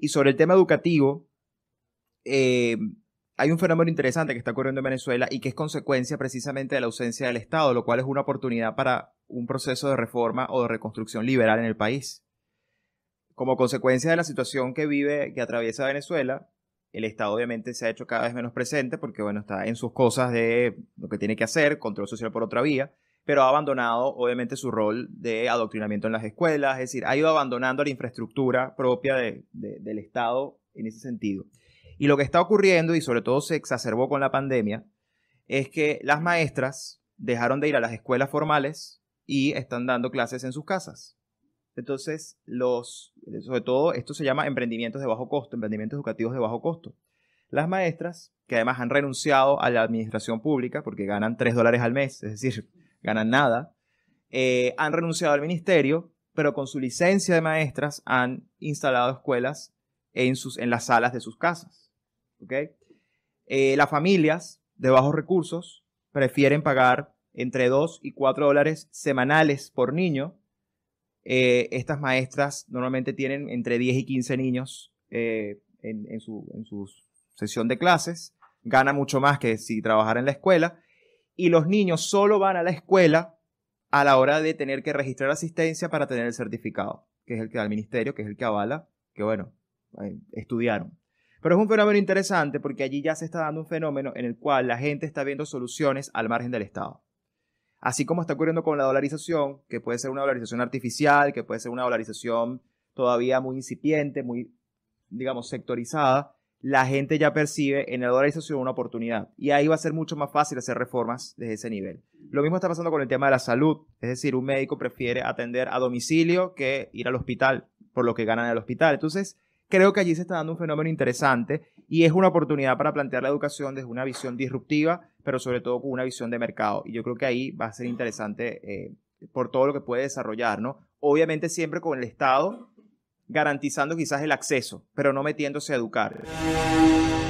Y sobre el tema educativo, eh, hay un fenómeno interesante que está ocurriendo en Venezuela y que es consecuencia precisamente de la ausencia del Estado, lo cual es una oportunidad para un proceso de reforma o de reconstrucción liberal en el país. Como consecuencia de la situación que vive, que atraviesa Venezuela, el Estado obviamente se ha hecho cada vez menos presente porque, bueno, está en sus cosas de lo que tiene que hacer, control social por otra vía, pero ha abandonado obviamente su rol de adoctrinamiento en las escuelas, es decir, ha ido abandonando la infraestructura propia del Estado en ese sentido. Y lo que está ocurriendo, y sobre todo se exacerbó con la pandemia, es que las maestras dejaron de ir a las escuelas formales y están dando clases en sus casas. Entonces, sobre todo, esto se llama emprendimientos de bajo costo, emprendimientos educativos de bajo costo. Las maestras, que además han renunciado a la administración pública porque ganan tres dólares al mes, es decir, ganan nada, eh, han renunciado al ministerio, pero con su licencia de maestras han instalado escuelas en, sus, en las salas de sus casas. Eh, las familias de bajos recursos prefieren pagar entre 2 y 4 dólares semanales por niño. Eh, estas maestras normalmente tienen entre 10 y 15 niños en, su, en, su, sesión de clases. Gana mucho más que si trabajara en la escuela y los niños solo van a la escuela a la hora de tener que registrar asistencia para tener el certificado, que es el que da el ministerio, que es el que avala, que bueno, estudiaron. Pero es un fenómeno interesante porque allí ya se está dando un fenómeno en el cual la gente está viendo soluciones al margen del Estado. Así como está ocurriendo con la dolarización, que puede ser una dolarización artificial, que puede ser una dolarización todavía muy incipiente, muy, digamos, sectorizada, la gente ya percibe en la dolarización una oportunidad. Y ahí va a ser mucho más fácil hacer reformas desde ese nivel. Lo mismo está pasando con el tema de la salud. Es decir, un médico prefiere atender a domicilio que ir al hospital por lo que ganan en el hospital. Entonces, creo que allí se está dando un fenómeno interesante y es una oportunidad para plantear la educación desde una visión disruptiva, pero sobre todo con una visión de mercado. Y yo creo que ahí va a ser interesante eh, por todo lo que puede desarrollar, ¿no? Obviamente siempre con el Estado garantizando quizás el acceso, pero no metiéndose a educar.